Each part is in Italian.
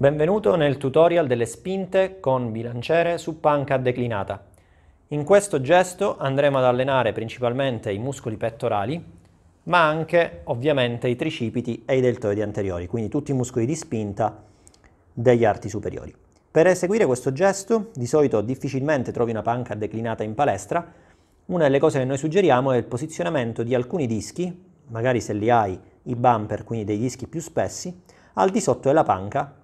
Benvenuto nel tutorial delle spinte con bilanciere su panca declinata. In questo gesto andremo ad allenare principalmente i muscoli pettorali, ma anche ovviamente i tricipiti e i deltoidi anteriori, quindi tutti i muscoli di spinta degli arti superiori. Per eseguire questo gesto, di solito difficilmente trovi una panca declinata in palestra, una delle cose che noi suggeriamo è il posizionamento di alcuni dischi, magari se li hai i bumper, quindi dei dischi più spessi, al di sotto della panca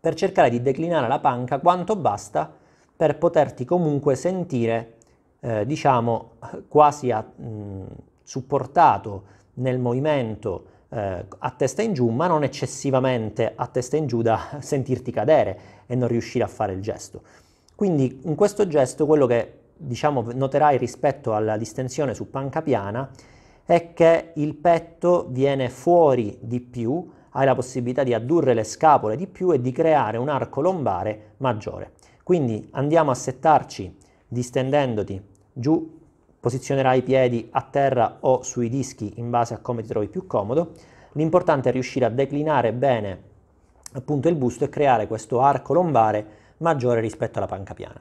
per cercare di declinare la panca quanto basta per poterti comunque sentire, eh, diciamo, quasi a, mh, supportato nel movimento eh, a testa in giù, ma non eccessivamente a testa in giù da sentirti cadere e non riuscire a fare il gesto. Quindi in questo gesto quello che diciamo, noterai rispetto alla distensione su panca piana è che il petto viene fuori di più hai la possibilità di addurre le scapole di più e di creare un arco lombare maggiore. Quindi andiamo a settarci distendendoti giù, posizionerai i piedi a terra o sui dischi in base a come ti trovi più comodo. L'importante è riuscire a declinare bene appunto il busto e creare questo arco lombare maggiore rispetto alla panca piana.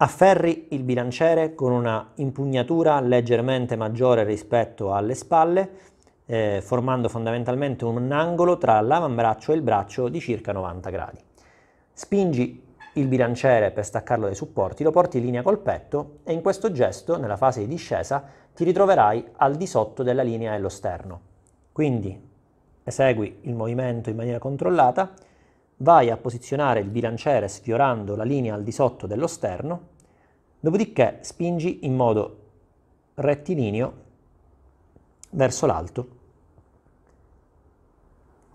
Afferri il bilanciere con una impugnatura leggermente maggiore rispetto alle spalle, eh, formando fondamentalmente un angolo tra l'avambraccio e il braccio di circa 90 gradi. Spingi il bilanciere per staccarlo dai supporti, lo porti in linea col petto e in questo gesto, nella fase di discesa, ti ritroverai al di sotto della linea dello sterno. Quindi esegui il movimento in maniera controllata, vai a posizionare il bilanciere sfiorando la linea al di sotto dello sterno, dopodiché spingi in modo rettilineo verso l'alto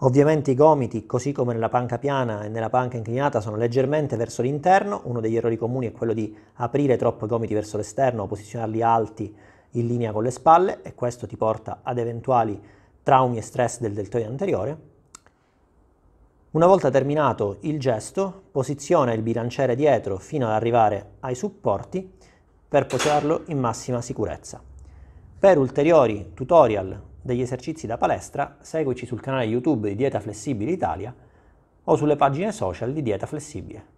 Ovviamente i gomiti, così come nella panca piana e nella panca inclinata, sono leggermente verso l'interno. Uno degli errori comuni è quello di aprire troppo i gomiti verso l'esterno o posizionarli alti in linea con le spalle e questo ti porta ad eventuali traumi e stress del deltoide anteriore. Una volta terminato il gesto, posiziona il bilanciere dietro fino ad arrivare ai supporti per posarlo in massima sicurezza. Per ulteriori tutorial degli esercizi da palestra, seguici sul canale YouTube di Dieta Flessibile Italia o sulle pagine social di Dieta Flessibile.